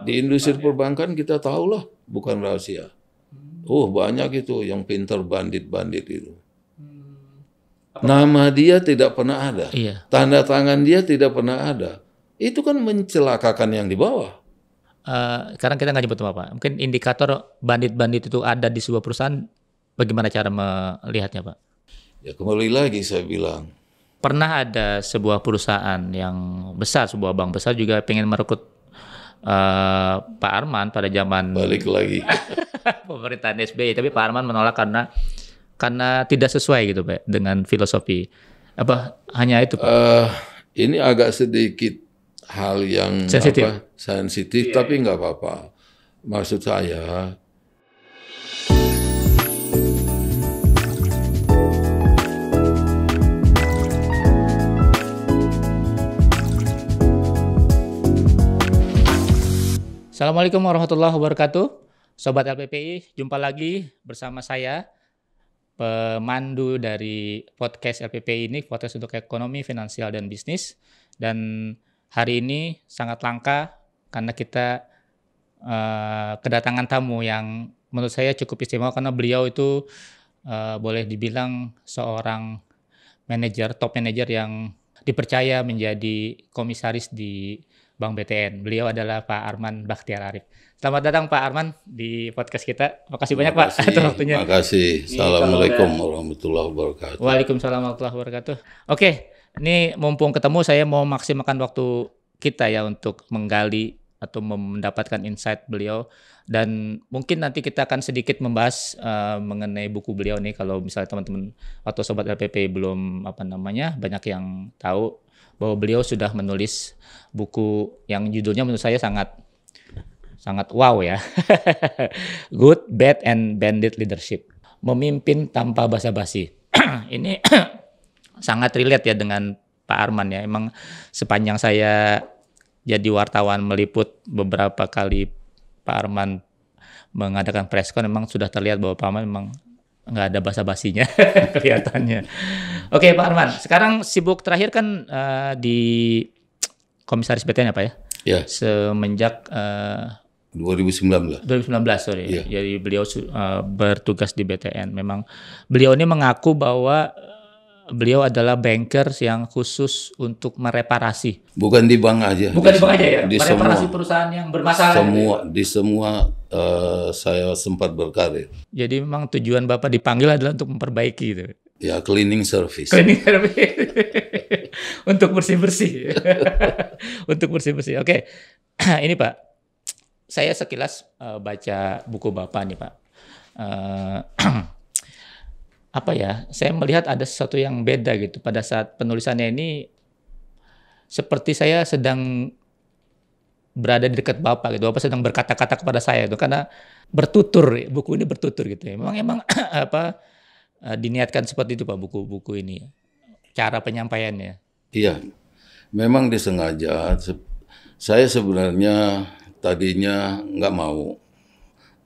Di industri perbankan kita tahu tahulah bukan rahasia. Hmm. Oh banyak itu yang pinter bandit-bandit itu. Hmm. Nama dia tidak pernah ada. Iya. Tanda tangan dia tidak pernah ada. Itu kan mencelakakan yang di bawah. Uh, sekarang kita nggak nyebut apa-apa. Mungkin indikator bandit-bandit itu ada di sebuah perusahaan. Bagaimana cara melihatnya, Pak? Ya kembali lagi saya bilang. Pernah ada sebuah perusahaan yang besar, sebuah bank besar juga pengen merekrut Eh, Pak Arman pada zaman balik lagi pemerintahan SBY tapi Pak Arman menolak karena karena tidak sesuai gitu Pak dengan filosofi apa hanya itu Pak? Uh, ini agak sedikit hal yang sensitif, sensitif yeah. tapi iya. nggak apa-apa maksud saya Assalamualaikum warahmatullahi wabarakatuh. Sobat LPPI, jumpa lagi bersama saya pemandu dari podcast LPPI ini, podcast untuk ekonomi, finansial, dan bisnis. Dan hari ini sangat langka karena kita uh, kedatangan tamu yang menurut saya cukup istimewa karena beliau itu uh, boleh dibilang seorang manajer, top manajer yang dipercaya menjadi komisaris di Bank BTN. Beliau adalah Pak Arman Bakhtiar Arif. Selamat datang Pak Arman di podcast kita. Makasih banyak Pak atas waktunya. Terima kasih. Iya, Assalamualaikum warahmatullahi wabarakatuh. Waalaikumsalam warahmatullahi wabarakatuh. Oke, ini mumpung ketemu saya mau maksimalkan waktu kita ya untuk menggali atau mendapatkan insight beliau dan mungkin nanti kita akan sedikit membahas uh, mengenai buku beliau nih kalau misalnya teman-teman atau sobat LPP belum apa namanya banyak yang tahu bahwa beliau sudah menulis buku yang judulnya menurut saya sangat sangat wow ya. Good, Bad, and Bandit Leadership. Memimpin tanpa basa-basi. Ini sangat relate ya dengan Pak Arman ya. Emang sepanjang saya jadi wartawan meliput beberapa kali Pak Arman mengadakan preskon memang sudah terlihat bahwa Pak Arman memang nggak ada basa-basinya kelihatannya. Oke okay, Pak Arman, sekarang sibuk terakhir kan uh, di Komisaris BTN apa ya? Ya. Iya. Semenjak uh, 2019. 2019 sorry. Ya. Jadi beliau uh, bertugas di BTN. Memang beliau ini mengaku bahwa beliau adalah banker yang khusus untuk mereparasi. Bukan di bank aja. Bukan di, di bank aja ya. Di mereparasi semua, perusahaan yang bermasalah. Ya? Semua ya. di semua uh, saya sempat berkarir. Jadi memang tujuan Bapak dipanggil adalah untuk memperbaiki itu. Ya cleaning service. Cleaning service. untuk bersih-bersih. untuk bersih-bersih. Oke. Ini Pak. Saya sekilas uh, baca buku Bapak nih Pak. Uh, apa ya? Saya melihat ada sesuatu yang beda gitu pada saat penulisannya ini seperti saya sedang berada di dekat Bapak gitu. Bapak sedang berkata-kata kepada saya itu karena bertutur buku ini bertutur gitu. Ya. Memang emang apa eh, diniatkan seperti itu Pak buku-buku ini. Ya. Cara penyampaiannya. Iya. Memang disengaja saya sebenarnya tadinya nggak mau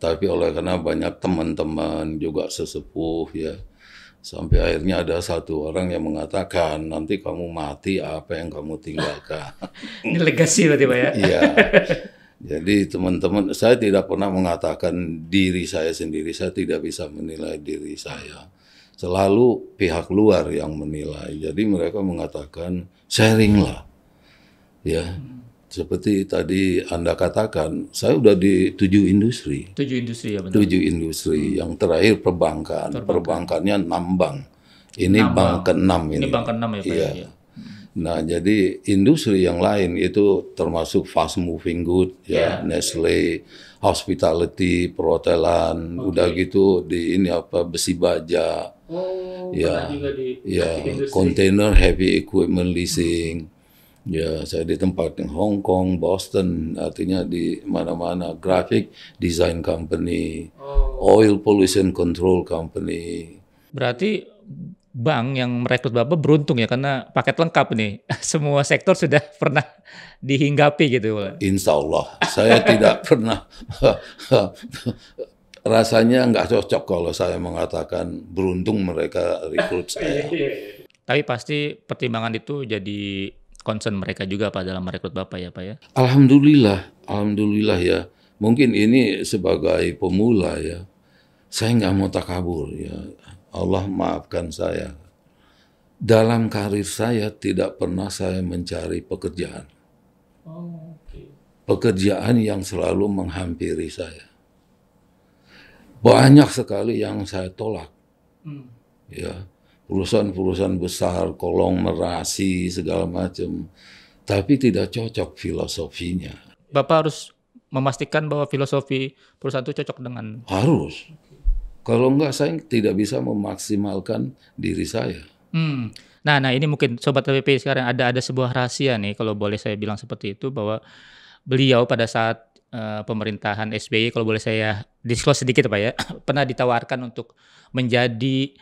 tapi oleh karena banyak teman-teman juga sesepuh ya Sampai akhirnya ada satu orang yang mengatakan, nanti kamu mati apa yang kamu tinggalkan. Ini legasi berarti Pak ya? Iya. Jadi teman-teman, saya tidak pernah mengatakan diri saya sendiri, saya tidak bisa menilai diri saya. Selalu pihak luar yang menilai. Jadi mereka mengatakan sharing lah. Ya, hmm. Seperti tadi Anda katakan, saya sudah di tujuh industri. Tujuh industri ya benar. Tujuh industri. Hmm. Yang terakhir perbankan. Terbankan. Perbankannya enam bank. Ini enam bank ya. ini. Ini bank ke enam ya Pak ya, iya. Ya. Nah, jadi industri yang lain itu termasuk fast moving good ya, Nestle, hospitality, perhotelan, okay. udah gitu di ini apa besi baja. Oh, ya. Juga di, ya, container heavy equipment leasing. Hmm Ya, saya di tempat yang Hong Kong, Boston, artinya di mana-mana graphic design company, oh. oil pollution control company. Berarti bank yang merekrut Bapak beruntung ya karena paket lengkap nih. Semua sektor sudah pernah dihinggapi gitu. Insya Allah, saya tidak pernah rasanya nggak cocok kalau saya mengatakan beruntung mereka rekrut saya. Iya. Tapi pasti pertimbangan itu jadi concern mereka juga Pak dalam merekrut Bapak ya Pak ya? Alhamdulillah, Alhamdulillah ya. Mungkin ini sebagai pemula ya, saya nggak mau takabur ya. Allah maafkan saya. Dalam karir saya tidak pernah saya mencari pekerjaan. Pekerjaan yang selalu menghampiri saya. Banyak sekali yang saya tolak. Hmm. Ya perusahaan-perusahaan besar, kolong merasi, segala macam. Tapi tidak cocok filosofinya. Bapak harus memastikan bahwa filosofi perusahaan itu cocok dengan harus. Kalau enggak saya tidak bisa memaksimalkan diri saya. Hmm. Nah, nah ini mungkin sobat TPP sekarang ada ada sebuah rahasia nih kalau boleh saya bilang seperti itu bahwa beliau pada saat eh, pemerintahan SBY kalau boleh saya disclose sedikit Pak ya, pernah ditawarkan untuk menjadi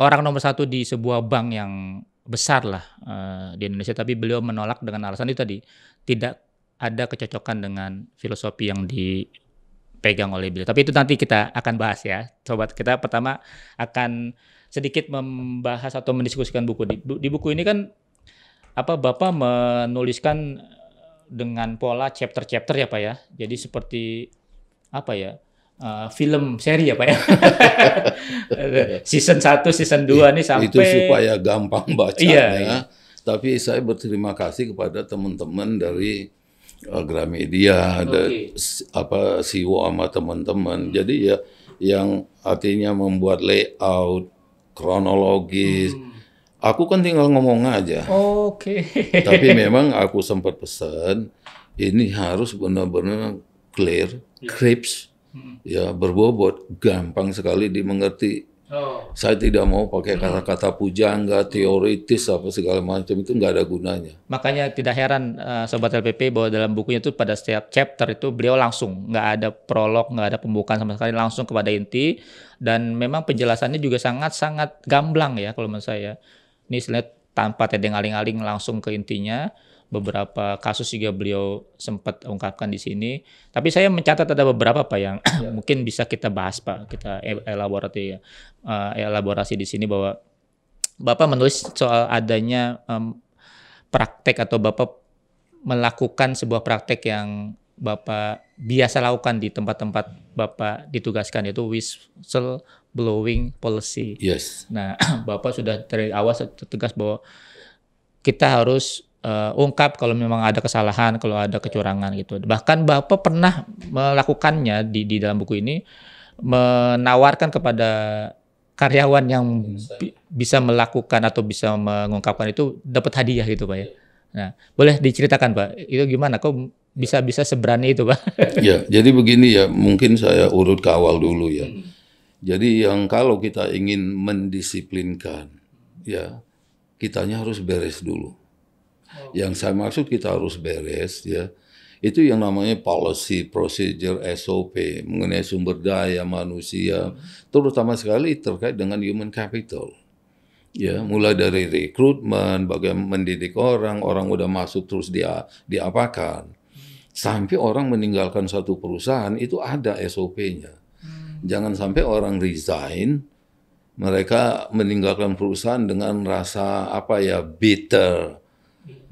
orang nomor satu di sebuah bank yang besar lah uh, eh, di Indonesia tapi beliau menolak dengan alasan itu tadi tidak ada kecocokan dengan filosofi yang dipegang oleh beliau. Tapi itu nanti kita akan bahas ya, sobat. Kita pertama akan sedikit membahas atau mendiskusikan buku di, di buku ini kan apa Bapak menuliskan dengan pola chapter-chapter ya Pak ya. Jadi seperti apa ya? uh, film seri ya Pak ya. season 1, season 2 iya, nih sampai itu supaya gampang baca iya, iya. Tapi saya berterima kasih kepada teman-teman dari uh, Gramedia okay. apa Siwo sama teman-teman. Jadi ya yang artinya membuat layout kronologis hmm. Aku kan tinggal ngomong aja. Oke. Okay. Tapi memang aku sempat pesan ini harus benar-benar clear, yeah. crisp, hmm. ya berbobot gampang sekali dimengerti. Oh. Saya tidak mau pakai kata-kata pujangga, teoritis apa segala macam itu nggak ada gunanya. Makanya tidak heran uh, sobat LPP bahwa dalam bukunya itu pada setiap chapter itu beliau langsung nggak ada prolog, nggak ada pembukaan sama sekali langsung kepada inti dan memang penjelasannya juga sangat-sangat gamblang ya kalau menurut saya. Ini istilahnya tanpa tedeng aling-aling langsung ke intinya beberapa kasus juga beliau sempat ungkapkan di sini. Tapi saya mencatat ada beberapa pak yang yeah. Ya. mungkin bisa kita bahas pak, kita e-, elaborasi uh, eh, elaborasi di sini bahwa bapak menulis soal adanya um, praktek atau bapak melakukan sebuah praktek yang bapak biasa lakukan di tempat-tempat bapak ditugaskan yaitu whistle blowing policy. Yes. Nah, bapak sudah dari awal tegas bahwa kita harus uh, ungkap kalau memang ada kesalahan, kalau ada kecurangan gitu. Bahkan Bapak pernah melakukannya di di dalam buku ini menawarkan kepada karyawan yang bi bisa melakukan atau bisa mengungkapkan itu dapat hadiah gitu, Pak ya. Nah, boleh diceritakan, Pak. Itu gimana kok bisa bisa seberani itu, Pak? Ya, jadi begini ya, mungkin saya urut ke awal dulu ya. Hmm. Jadi yang kalau kita ingin mendisiplinkan ya, kitanya harus beres dulu Oh. Yang saya maksud kita harus beres ya. Itu yang namanya policy, procedure, SOP mengenai sumber daya manusia, hmm. terutama sekali terkait dengan human capital. Ya, mulai dari rekrutmen, bagaimana mendidik orang, orang udah masuk terus dia diapakan. Hmm. Sampai orang meninggalkan satu perusahaan itu ada SOP-nya. Hmm. Jangan sampai orang resign, mereka meninggalkan perusahaan dengan rasa apa ya bitter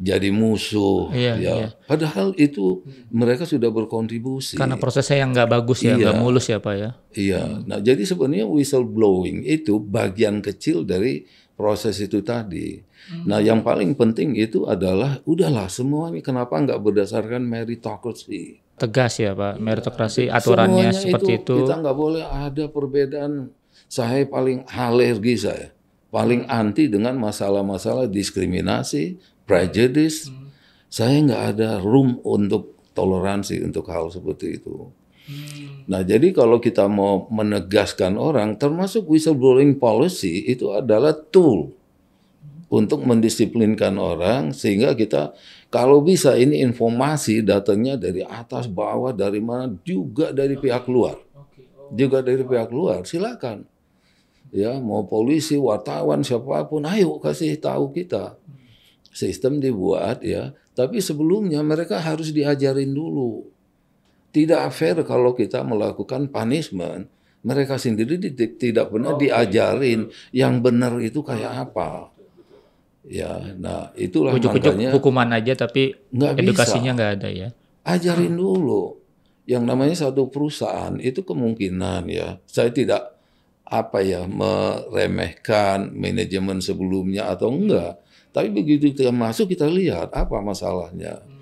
jadi musuh iya, ya iya. padahal itu mereka sudah berkontribusi karena prosesnya yang nggak bagus ya iya. nggak iya, mulus ya pak ya iya nah jadi sebenarnya whistleblowing itu bagian kecil dari proses itu tadi hmm. nah yang paling penting itu adalah udahlah semua ini kenapa nggak berdasarkan meritocracy tegas ya pak iya. meritokrasi aturannya Semuanya seperti itu, itu kita nggak boleh ada perbedaan saya paling alergi saya paling anti dengan masalah-masalah diskriminasi, prejudice, hmm. saya nggak ada room untuk toleransi untuk hal seperti itu. Hmm. Nah, jadi kalau kita mau menegaskan orang, termasuk whistleblowing policy itu adalah tool hmm. untuk mendisiplinkan orang sehingga kita kalau bisa ini informasi datangnya dari atas bawah dari mana juga dari pihak luar oh, juga dari pihak luar silakan ya mau polisi wartawan siapapun ayo kasih tahu kita hmm sistem dibuat ya, tapi sebelumnya mereka harus diajarin dulu. Tidak fair kalau kita melakukan punishment, mereka sendiri tidak pernah oh, diajarin iya, iya. yang benar itu kayak apa. Ya, nah itulah Ujuk -ujuk makanya hukuman aja tapi nggak edukasinya nggak ada ya. Ajarin dulu. Yang namanya satu perusahaan itu kemungkinan ya. Saya tidak apa ya meremehkan manajemen sebelumnya atau enggak tapi begitu kita masuk kita lihat apa masalahnya. Hmm.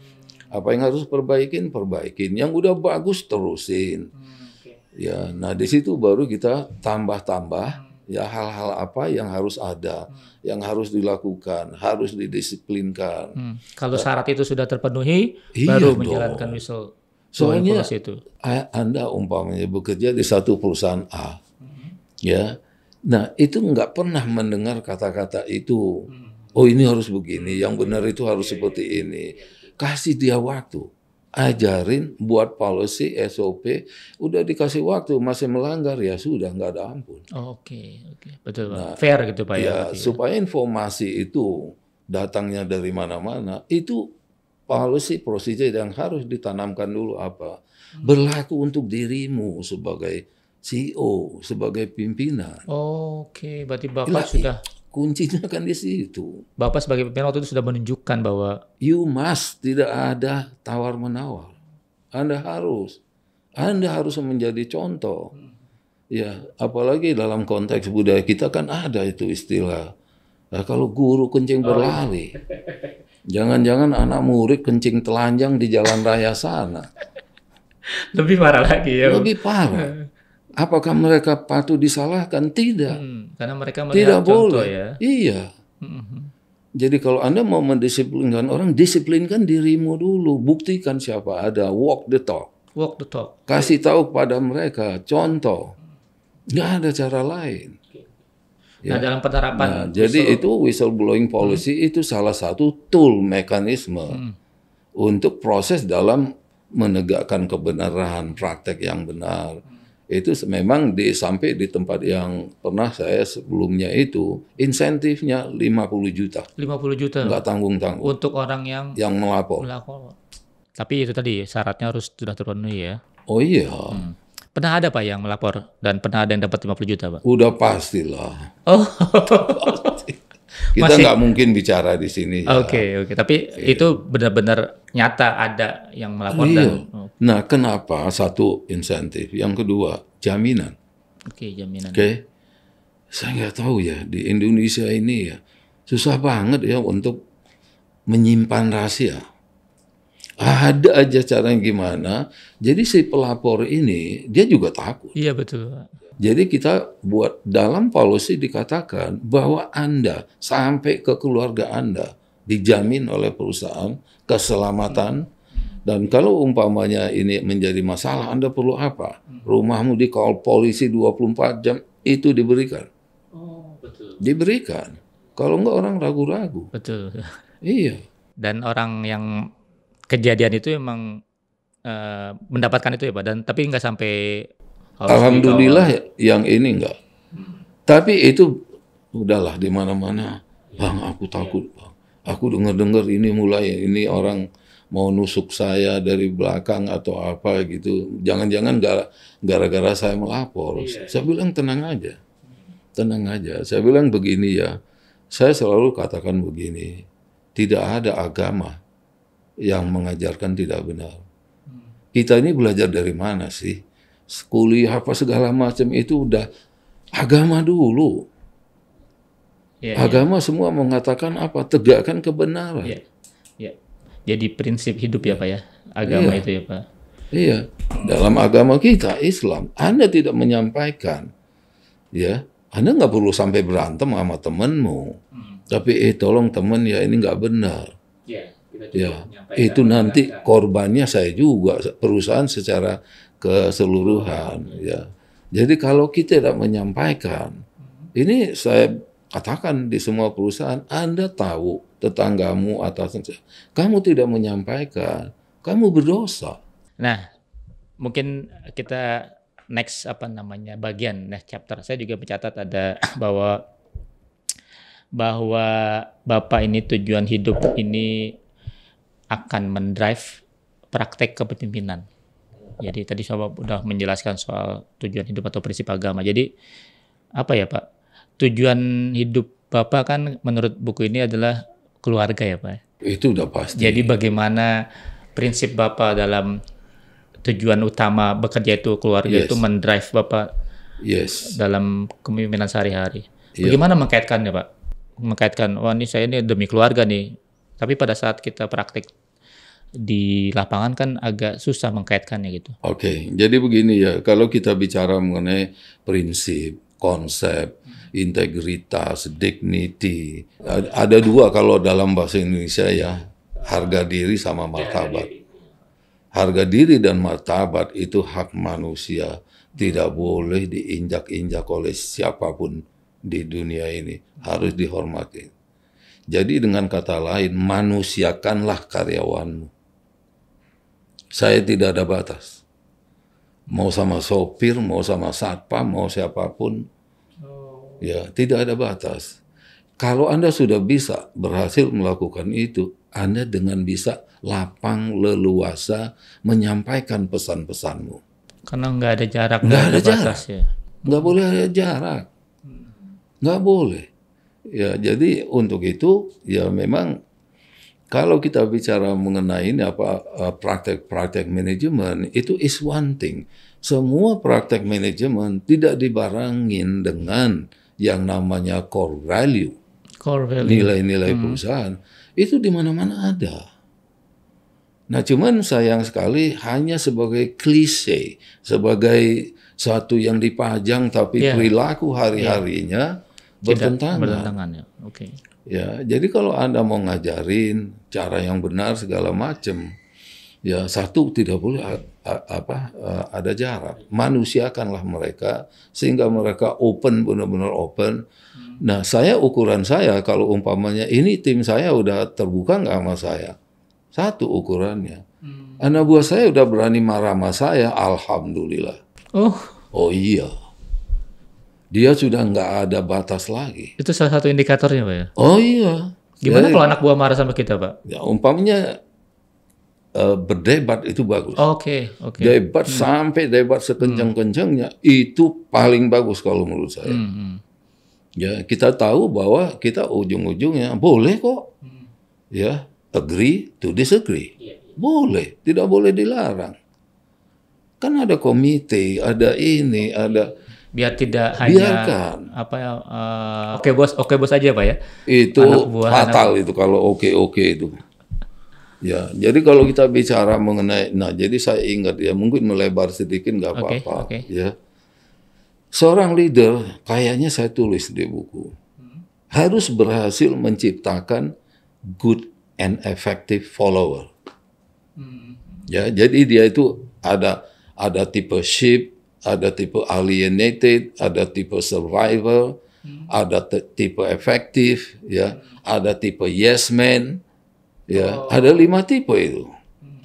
Apa yang harus perbaikin, perbaikin. Yang udah bagus terusin. Hmm, ya, nah di situ baru kita tambah-tambah hmm. ya hal-hal apa yang harus ada, hmm. yang harus dilakukan, harus didisiplinkan. Hmm. Kalau nah, syarat itu sudah terpenuhi, iya baru dong. menjalankan whistle. Soalnya itu. Anda umpamanya bekerja di satu perusahaan A, hmm. ya, nah itu nggak pernah mendengar kata-kata itu. Oh ini harus begini, yang benar itu harus iya, iya, seperti iya, ini. Kasih dia waktu. Ajarin buat policy, SOP, udah dikasih waktu, masih melanggar ya sudah nggak ada ampun. Oke, oh, oke, okay, okay. betul, nah, fair gitu pak ya. ya supaya informasi itu datangnya dari mana-mana itu policy procedure yang harus ditanamkan dulu apa hmm. berlaku untuk dirimu sebagai CEO sebagai pimpinan. Oh, Oke, okay. berarti bapak sudah kuncinya kan di situ. Bapak sebagai pemimpin waktu itu sudah menunjukkan bahwa you must tidak ada tawar menawar. Anda harus, Anda harus menjadi contoh. Ya, apalagi dalam konteks budaya kita kan ada itu istilah. Nah, kalau guru kencing oh. berlari, jangan-jangan anak murid kencing telanjang di jalan raya sana. Lebih parah lagi ya. Lebih parah. Apakah mereka patut disalahkan? Tidak. Hmm, karena mereka tidak boleh. ya. Iya. Hmm. Jadi kalau Anda mau mendisiplinkan orang, disiplinkan dirimu dulu. Buktikan siapa ada. Walk the talk. Walk the talk. Kasih tahu pada mereka. Contoh. Nggak ada cara lain. Nah, ya. Nah dalam penerapan. Nah, whistle... jadi itu whistleblowing policy hmm. itu salah satu tool mekanisme hmm. untuk proses dalam menegakkan kebenaran praktek yang benar itu memang di sampai di tempat yang pernah saya sebelumnya itu insentifnya 50 juta. 50 juta. Enggak tanggung-tanggung. Untuk orang yang yang melapor. melapor. Tapi itu tadi syaratnya harus sudah terpenuhi ya. Oh iya. Hmm. Pernah ada Pak yang melapor dan pernah ada yang dapat 50 juta Pak? Udah pastilah. Oh. Kita nggak mungkin bicara di sini. Oke ya. oke, okay, okay. tapi yeah. itu benar-benar nyata ada yang melaporkan. Iya. Oh. Nah kenapa satu insentif, yang kedua jaminan. Oke okay, jaminan. Oke, okay? saya nggak tahu ya di Indonesia ini ya susah banget ya untuk menyimpan rahasia. Ada aja caranya gimana. Jadi si pelapor ini dia juga takut. Iya betul. Jadi kita buat dalam policy dikatakan bahwa Anda sampai ke keluarga Anda dijamin oleh perusahaan keselamatan dan kalau umpamanya ini menjadi masalah Anda perlu apa? Rumahmu di call polisi 24 jam itu diberikan. Oh, diberikan. Kalau enggak orang ragu-ragu. Betul. Iya. Dan orang yang kejadian itu emang uh, mendapatkan itu ya Pak dan tapi nggak sampai Alhamdulillah dikawal. yang ini enggak. Tapi itu udahlah di mana-mana. Bang, aku iya. takut, Bang. Aku dengar-dengar ini mulai ini orang mau nusuk saya dari belakang atau apa gitu. Jangan-jangan gara-gara saya melapor. Iya. Saya bilang tenang aja. Tenang aja. Saya bilang begini ya. Saya selalu katakan begini. Tidak ada agama yang mengajarkan tidak benar. Hmm. Kita ini belajar dari mana sih? kuliah apa segala macam itu udah agama dulu. Ya, ya. agama ya. semua mengatakan apa? Tegakkan kebenaran. Ya. Ya. Jadi prinsip hidup ya Pak ya, agama ya. itu ya Pak. Iya. Dalam agama kita Islam, Anda tidak menyampaikan ya, Anda nggak perlu sampai berantem sama temenmu. Hmm. Tapi eh tolong temen ya ini nggak benar. Ya, ya Itu nanti korbannya saya juga perusahaan secara keseluruhan ya. Jadi kalau kita tidak menyampaikan, ini saya katakan di semua perusahaan, Anda tahu tetanggamu atas kamu tidak menyampaikan, kamu berdosa. Nah, mungkin kita next apa namanya bagian next chapter. Saya juga mencatat ada bahwa bahwa Bapak ini tujuan hidup ini akan mendrive praktek kepemimpinan. Jadi tadi saya sudah menjelaskan soal tujuan hidup atau prinsip agama. Jadi apa ya Pak? Tujuan hidup Bapak kan menurut buku ini adalah keluarga ya Pak? Itu udah pasti. Jadi bagaimana prinsip Bapak dalam tujuan utama bekerja itu keluarga yes. itu mendrive Bapak yes. dalam kepemimpinan sehari-hari. Iya. Bagaimana yeah. mengkaitkannya Pak? Mengkaitkan, wah oh, ini saya ini demi keluarga nih. Tapi pada saat kita praktik di lapangan kan agak susah mengkaitkannya gitu. Oke, jadi begini ya, kalau kita bicara mengenai prinsip, konsep, integritas, dignity, ada dua kalau dalam bahasa Indonesia ya, harga diri sama ya, martabat. Harga diri dan martabat itu hak manusia, tidak boleh diinjak-injak oleh siapapun di dunia ini, harus dihormati. Jadi dengan kata lain, manusiakanlah karyawanmu saya tidak ada batas. Mau sama sopir, mau sama satpam, mau siapapun. Oh. Ya, tidak ada batas. Kalau Anda sudah bisa berhasil melakukan itu, Anda dengan bisa lapang leluasa menyampaikan pesan-pesanmu. Karena nggak ada jarak, nggak ada, jarak. batas ya. Nggak boleh ada jarak. Hmm. Nggak boleh. Ya, jadi untuk itu ya memang kalau kita bicara mengenai ini apa praktek-praktek eh, manajemen itu is one thing. Semua praktek manajemen tidak dibarengin dengan yang namanya core value. Core value. Nilai-nilai hmm. perusahaan itu di mana-mana ada. Nah, cuman sayang sekali hanya sebagai klise, sebagai satu yang dipajang tapi yeah. perilaku ya. hari-harinya yeah. bertentangan. Ya. Oke. Okay. Ya, jadi kalau Anda mau ngajarin cara yang benar segala macam, ya satu tidak boleh a, a, apa a, e, ada jarak. Manusiakanlah mereka sehingga mereka open benar-benar open. Hmm. Nah, saya ukuran saya kalau umpamanya ini tim saya udah terbuka nggak sama saya. Satu ukurannya. Hmm. Anak buah saya udah berani marah sama saya, alhamdulillah. Oh. Oh iya dia sudah nggak ada batas lagi. Itu salah satu indikatornya, Pak ya? Oh iya. Gimana Jadi, ya, kalau ya. anak buah marah sama kita, Pak? Ya, umpamanya uh, berdebat itu bagus. Oke, oh, oke. Okay, Debat hmm. sampai debat sekencang-kencangnya hmm. itu paling bagus kalau menurut saya. Hmm, hmm. Ya, kita tahu bahwa kita ujung-ujungnya boleh kok. Hmm. Ya, agree to disagree. Iya, iya. Boleh, tidak boleh dilarang. Kan ada komite, ada ini, ada biar tidak Biarkan. apa ya uh, oke bos oke bos aja pak ya itu buah, fatal anak... itu kalau oke okay oke itu ya jadi kalau kita bicara mengenai nah jadi saya ingat ya mungkin melebar sedikit nggak apa-apa okay, okay. ya seorang leader kayaknya saya tulis di buku harus berhasil menciptakan good and effective follower hmm. ya jadi dia itu ada ada tipe sheep ada tipe alienated, ada tipe survival, hmm. ada tipe efektif, ya, hmm. ada tipe yes man, ya, oh. ada lima tipe itu. Hmm.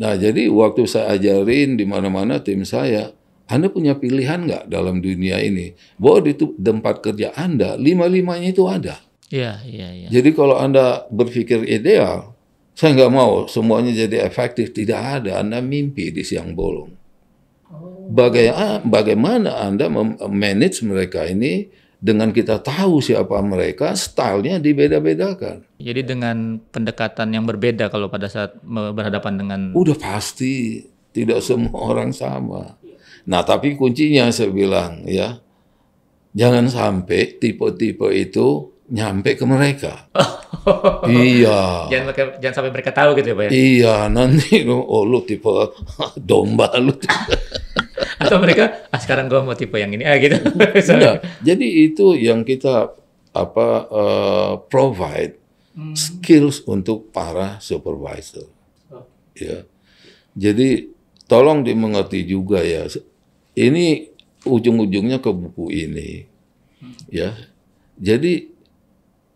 Nah, jadi waktu saya ajarin di mana-mana tim saya, Anda punya pilihan nggak dalam dunia ini? Bahwa di tempat kerja Anda, lima-limanya itu ada. Iya, iya, iya. Jadi kalau Anda berpikir ideal, saya nggak mau semuanya jadi efektif, tidak ada. Anda mimpi di siang bolong. Baga ah, bagaimana Anda manage mereka ini dengan kita tahu siapa mereka, stylenya dibeda-bedakan. Jadi dengan pendekatan yang berbeda kalau pada saat berhadapan dengan... Udah pasti, tidak semua orang sama. Nah tapi kuncinya saya bilang ya, jangan sampai tipe-tipe itu nyampe ke mereka. Oh, iya. Jangan, jangan sampai mereka tahu gitu ya Pak ya? Iya, nanti oh lu tipe domba lu. Tipe. Atau mereka, ah sekarang gue mau tipe yang ini, ah gitu. Enggak, jadi itu yang kita apa uh, provide hmm. skills untuk para supervisor. Oh. Ya. Jadi tolong dimengerti juga ya. Ini ujung-ujungnya ke buku ini. Hmm. Ya. Jadi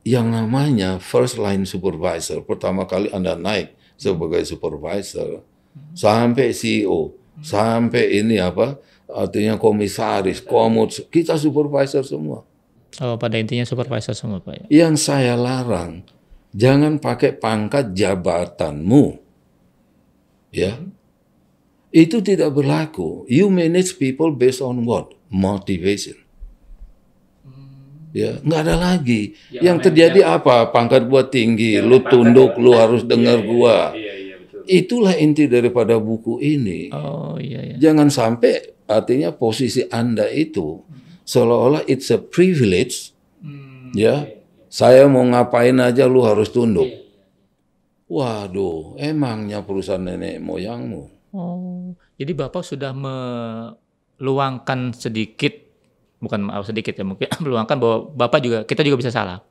yang namanya first line supervisor, pertama kali Anda naik sebagai supervisor, sampai CEO, sampai ini apa, artinya komisaris, komut, kita supervisor semua. Oh, pada intinya supervisor semua Pak. Ya? Yang saya larang, jangan pakai pangkat jabatanmu. Ya. Itu tidak berlaku. You manage people based on what? Motivation ya nggak ada lagi ya, yang terjadi ya. apa pangkat gua tinggi ya, lu tunduk lu harus dengar ya, gua ya, ya, ya, betul. itulah inti daripada buku ini oh, ya, ya. jangan sampai artinya posisi anda itu seolah-olah it's a privilege hmm, ya iya, iya. saya mau ngapain aja lu harus tunduk yeah. waduh emangnya perusahaan nenek moyangmu oh jadi bapak sudah meluangkan sedikit bukan maaf sedikit ya mungkin meluangkan bahwa bapak juga kita juga bisa salah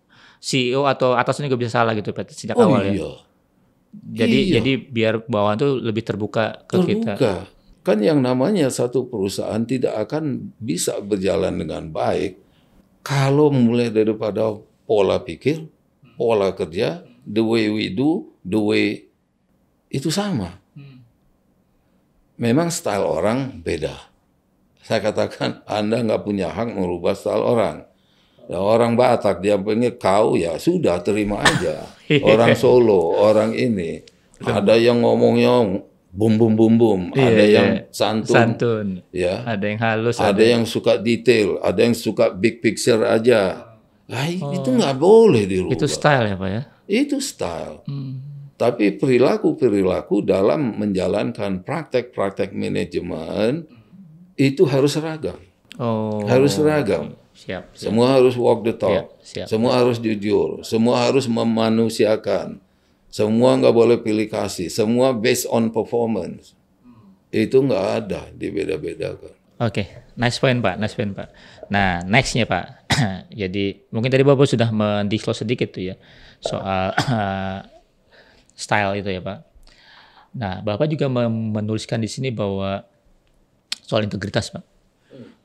CEO atau atasan juga bisa salah gitu sejak oh, awal ya. iya. ya jadi iya. jadi biar bawahan tuh lebih terbuka ke terbuka. kita kan yang namanya satu perusahaan tidak akan bisa berjalan dengan baik kalau mulai daripada pola pikir pola kerja the way we do the way itu sama hmm. memang style orang beda saya katakan Anda nggak punya hak merubah style orang. Ya, orang Batak dia pengen kau ya sudah terima aja. Orang Solo, orang ini. Ada yang ngomongnya bum bum bum bum, ada iya. yang santun. Santun. Ya. Ada yang halus, ada, ada yang suka detail, ada yang suka big picture aja. Nah, oh. itu nggak boleh dirubah. Itu style ya, Pak ya? Itu style. Hmm tapi perilaku-perilaku dalam menjalankan praktek-praktek manajemen itu harus seragam. Oh. Harus seragam. Siap, siap. Semua harus walk the talk. Siap, siap. Semua harus jujur. Semua harus memanusiakan. Semua nggak boleh pilih kasih. Semua based on performance. Itu nggak ada di beda bedakan Oke, okay. nice point Pak, nice point Pak. Nah, nextnya Pak, jadi mungkin tadi Bapak sudah mendisclose sedikit tuh ya soal style itu ya Pak. Nah, Bapak juga menuliskan di sini bahwa soal integritas pak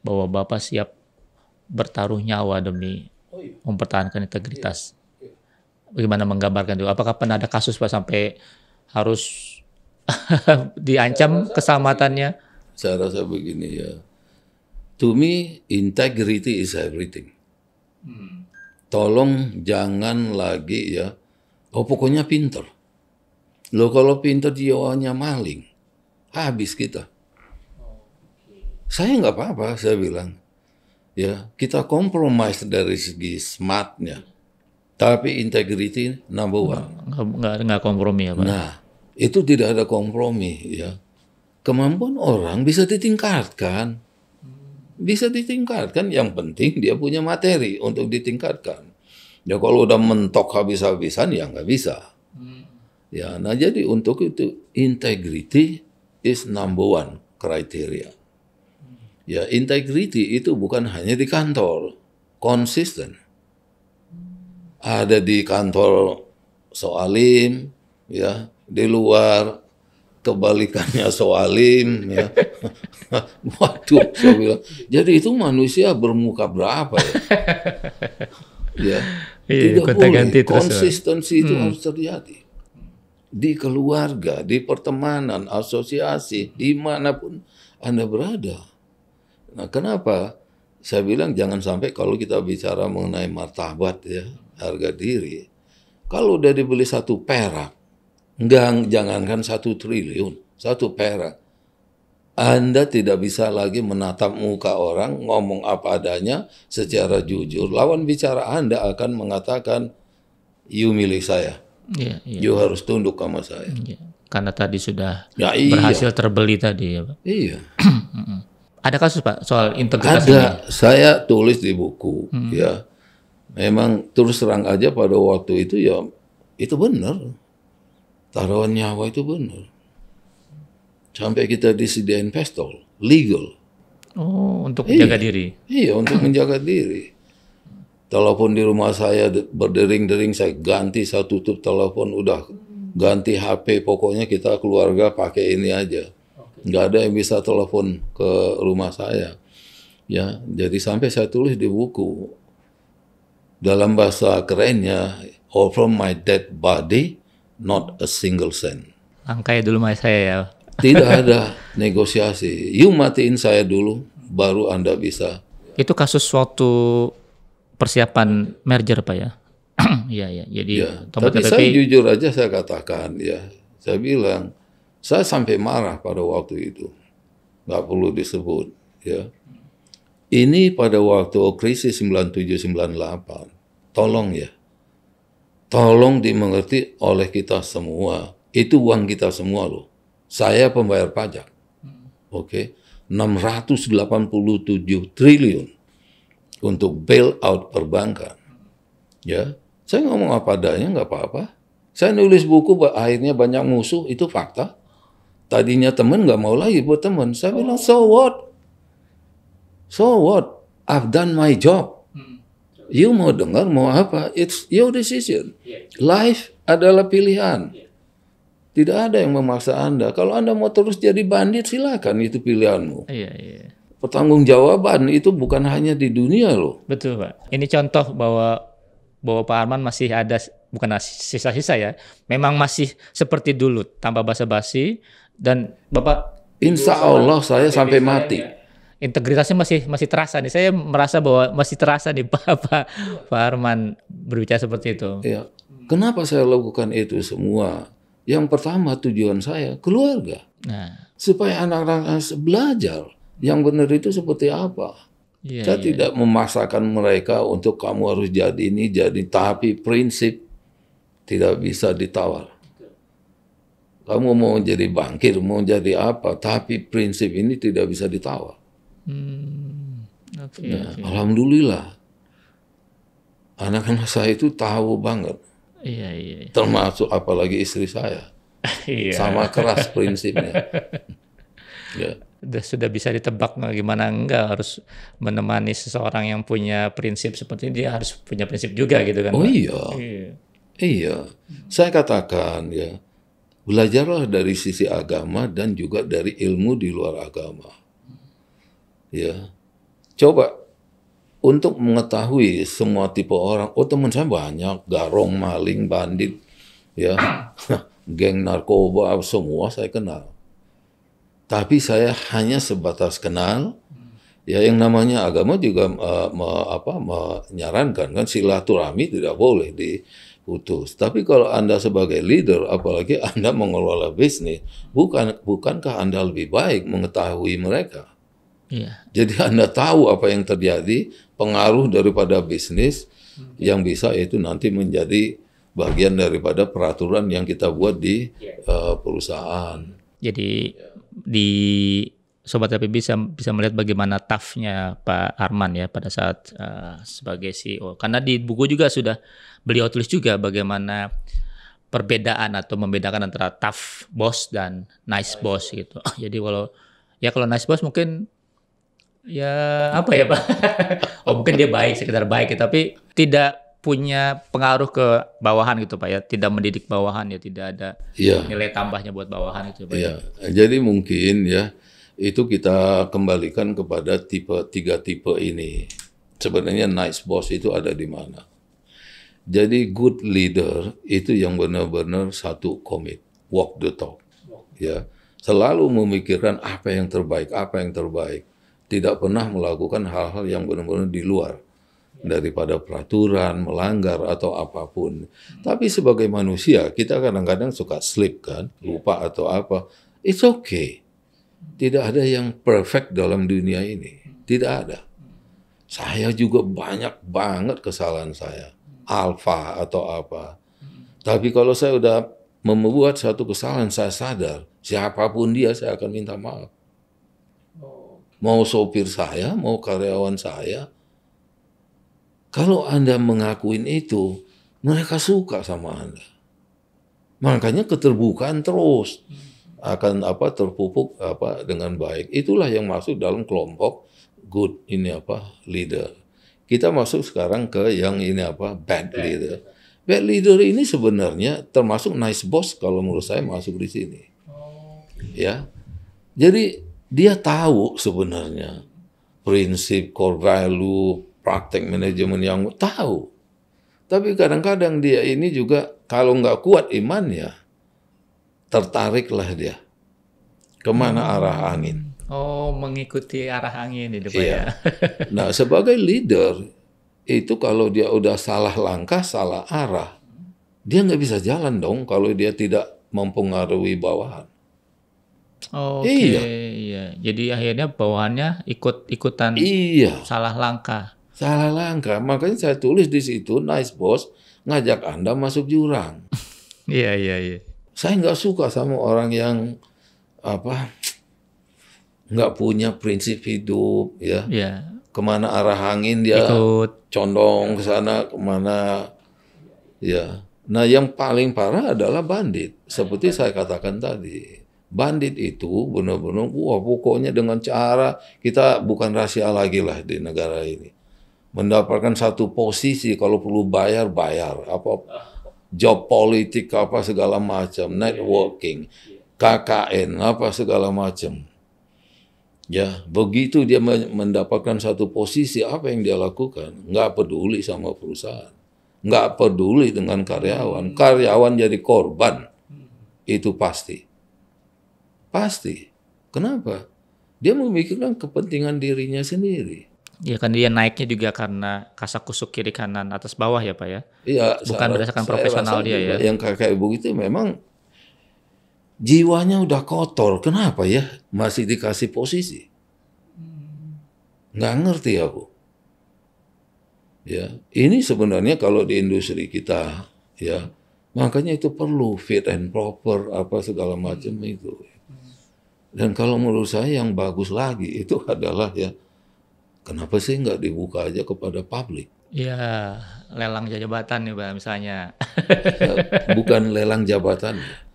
bahwa bapak siap bertaruh nyawa demi oh, iya. mempertahankan integritas iya. Iya. bagaimana menggambarkan itu apakah pernah ada kasus pak sampai harus diancam kesamatannya saya rasa begini ya to me integrity is everything hmm. tolong jangan lagi ya oh pokoknya pinter lo kalau pinter jiwanya maling habis kita saya nggak apa-apa, saya bilang. Ya, kita kompromis dari segi smartnya. Tapi integrity number one. Nggak, nggak kompromi ya Pak? Nah, itu tidak ada kompromi ya. Kemampuan orang bisa ditingkatkan. Bisa ditingkatkan, yang penting dia punya materi untuk ditingkatkan. Ya kalau udah mentok habis-habisan ya nggak bisa. Ya, nah jadi untuk itu integrity is number one criteria. Ya, integrity itu bukan hanya di kantor, konsisten. Ada di kantor soalim, ya, di luar kebalikannya soalim, ya. Waduh, saya bilang. Jadi itu manusia bermuka berapa ya? ya. Iya, tidak boleh. Ganti ya. Konsistensi itu hmm. harus terjadi di keluarga, di pertemanan, asosiasi, dimanapun Anda berada. Nah, kenapa? Saya bilang jangan sampai kalau kita bicara mengenai martabat ya, harga diri. Kalau udah dibeli satu perak, enggak, jangankan satu triliun, satu perak. Anda tidak bisa lagi menatap muka orang, ngomong apa adanya secara jujur. Lawan bicara Anda akan mengatakan, you milik saya. Yeah, yeah. You harus tunduk sama saya. Yeah. Karena tadi sudah ya, iya. berhasil terbeli tadi ya Pak. Iya. Ada kasus Pak soal integritas Ada. Ini? Saya tulis di buku hmm. ya. Memang terus terang aja pada waktu itu ya itu benar. Taruhan nyawa itu benar. Sampai kita disediain pistol legal. Oh, untuk iya. menjaga diri. Iya, untuk menjaga diri. Telepon di rumah saya berdering-dering saya ganti, saya tutup telepon udah ganti HP pokoknya kita keluarga pakai ini aja nggak ada yang bisa telepon ke rumah saya ya jadi sampai saya tulis di buku dalam bahasa kerennya all from my dead body not a single cent yang dulu mas saya ya tidak ada negosiasi you matiin saya dulu baru anda bisa itu kasus suatu persiapan merger pak ya Iya, ya. jadi ya, tapi saya jujur aja saya katakan ya saya bilang saya sampai marah pada waktu itu. Nggak perlu disebut. ya. Ini pada waktu krisis 97-98. Tolong ya. Tolong dimengerti oleh kita semua. Itu uang kita semua loh. Saya pembayar pajak. Hmm. Oke. Okay? 687 triliun untuk bailout perbankan. Ya, saya ngomong apa adanya nggak apa-apa. Saya nulis buku akhirnya banyak musuh itu fakta. Tadinya temen nggak mau lagi buat temen. Saya bilang, so what? So what? I've done my job. Hmm. You mau dengar mau apa? It's your decision. Life adalah pilihan. Tidak ada yang memaksa Anda. Kalau Anda mau terus jadi bandit, silakan itu pilihanmu. Iya, iya. jawaban itu bukan hanya di dunia loh. Betul, Pak. Ini contoh bahwa bahwa Pak Arman masih ada bukan sisa-sisa ya. Memang masih seperti dulu, tanpa basa-basi, dan Bapak Insya Allah saya sampai mati. integritasnya masih masih terasa nih. Saya merasa bahwa masih terasa nih Bapak Pak, Arman berbicara seperti itu. Ya. Kenapa saya lakukan itu semua? Yang pertama tujuan saya keluarga. Nah. Supaya anak-anak belajar yang benar itu seperti apa. Yeah, saya yeah. tidak memaksakan mereka untuk kamu harus jadi ini jadi tapi prinsip tidak bisa ditawar. Kamu mau jadi bangkir, mau jadi apa, tapi prinsip ini tidak bisa ditawar. Hmm, okay, nah, okay. Alhamdulillah, anak-anak saya itu tahu banget. yeah, yeah. Iya. Termasuk apalagi istri saya. yeah. Sama keras prinsipnya. ya. Sudah, bisa ditebak gimana enggak harus menemani seseorang yang punya prinsip seperti ini, dia harus punya prinsip juga gitu kan. Oh iya. Iya. Iya. Saya katakan ya belajarlah dari sisi agama dan juga dari ilmu di luar agama. Ya. Coba untuk mengetahui semua tipe orang, oh teman saya banyak, garong, maling, bandit, ya, geng narkoba, semua saya kenal. Tapi saya hanya sebatas kenal, ya yang namanya agama juga uh, me, apa, menyarankan kan silaturahmi tidak boleh di putus. Tapi kalau Anda sebagai leader, apalagi Anda mengelola bisnis, bukan bukankah Anda lebih baik mengetahui mereka? Yeah. Jadi Anda tahu apa yang terjadi, pengaruh daripada bisnis yang bisa itu nanti menjadi bagian daripada peraturan yang kita buat di yeah. uh, perusahaan. Jadi di Sobat tapi bisa bisa melihat bagaimana tafnya Pak Arman ya pada saat uh, sebagai CEO. Karena di buku juga sudah beliau tulis juga bagaimana perbedaan atau membedakan antara tough boss dan nice boss gitu. Jadi kalau ya kalau nice boss mungkin ya apa ya pak? oh mungkin dia baik sekedar baik, ya tapi tidak punya pengaruh ke bawahan gitu pak ya, tidak mendidik bawahan ya, tidak ada ya. nilai tambahnya buat bawahan itu pak. Ya. Jadi mungkin ya itu kita kembalikan kepada tipe tiga tipe ini. Sebenarnya nice boss itu ada di mana? Jadi good leader itu yang benar-benar satu komit, walk the talk. Ya, selalu memikirkan apa yang terbaik, apa yang terbaik. Tidak pernah melakukan hal-hal yang benar-benar di luar daripada peraturan, melanggar atau apapun. Tapi sebagai manusia kita kadang-kadang suka slip kan, iya. lupa atau apa. It's okay. Tidak ada yang perfect dalam dunia ini. Tidak ada. Saya juga banyak banget kesalahan saya alfa atau apa. Tapi kalau saya udah membuat satu kesalahan, saya sadar siapapun dia saya akan minta maaf. Mau sopir saya, mau karyawan saya. Kalau Anda mengakuin itu, mereka suka sama Anda. Makanya keterbukaan terus akan apa terpupuk apa dengan baik. Itulah yang masuk dalam kelompok good ini apa leader. Kita masuk sekarang ke yang ini apa bad leader. Bad leader ini sebenarnya termasuk nice boss kalau menurut saya masuk di sini. Oh, ya. Jadi dia tahu sebenarnya prinsip core value, praktek manajemen yang tahu. Tapi kadang-kadang dia ini juga kalau nggak kuat imannya, tertariklah dia kemana hmm. arah angin. Oh, mengikuti arah angin itu Pak iya. ya. nah, sebagai leader itu kalau dia udah salah langkah, salah arah, dia nggak bisa jalan dong kalau dia tidak mempengaruhi bawahan. Oh, Oke, iya. iya. Jadi akhirnya bawahannya ikut-ikutan iya. salah langkah. Salah langkah. Makanya saya tulis di situ, nice boss ngajak Anda masuk jurang. iya, iya, iya. Saya nggak suka sama orang yang apa nggak punya prinsip hidup ya yeah. kemana arah angin dia Ikut. condong ke sana kemana ya nah yang paling parah adalah bandit seperti saya katakan tadi bandit itu benar-benar wah pokoknya dengan cara kita bukan rahasia lagi lah di negara ini mendapatkan satu posisi kalau perlu bayar bayar apa job politik apa segala macam networking KKN apa segala macam Ya, begitu dia mendapatkan satu posisi, apa yang dia lakukan? Nggak peduli sama perusahaan. Nggak peduli dengan karyawan. Hmm. Karyawan jadi korban. Itu pasti. Pasti. Kenapa? Dia memikirkan kepentingan dirinya sendiri. Ya kan dia naiknya juga karena kasak kusuk kiri kanan atas bawah ya Pak ya? Iya. Bukan berdasarkan profesional dia ya? Yang kakak ibu itu memang jiwanya udah kotor, kenapa ya masih dikasih posisi? Nggak ngerti aku. Ya, ini sebenarnya kalau di industri kita, ya makanya itu perlu fit and proper apa segala macam hmm. itu. Dan kalau menurut saya yang bagus lagi itu adalah ya kenapa sih nggak dibuka aja kepada publik? Iya, lelang jabatan nih, Pak, misalnya. Ya, bukan lelang jabatan.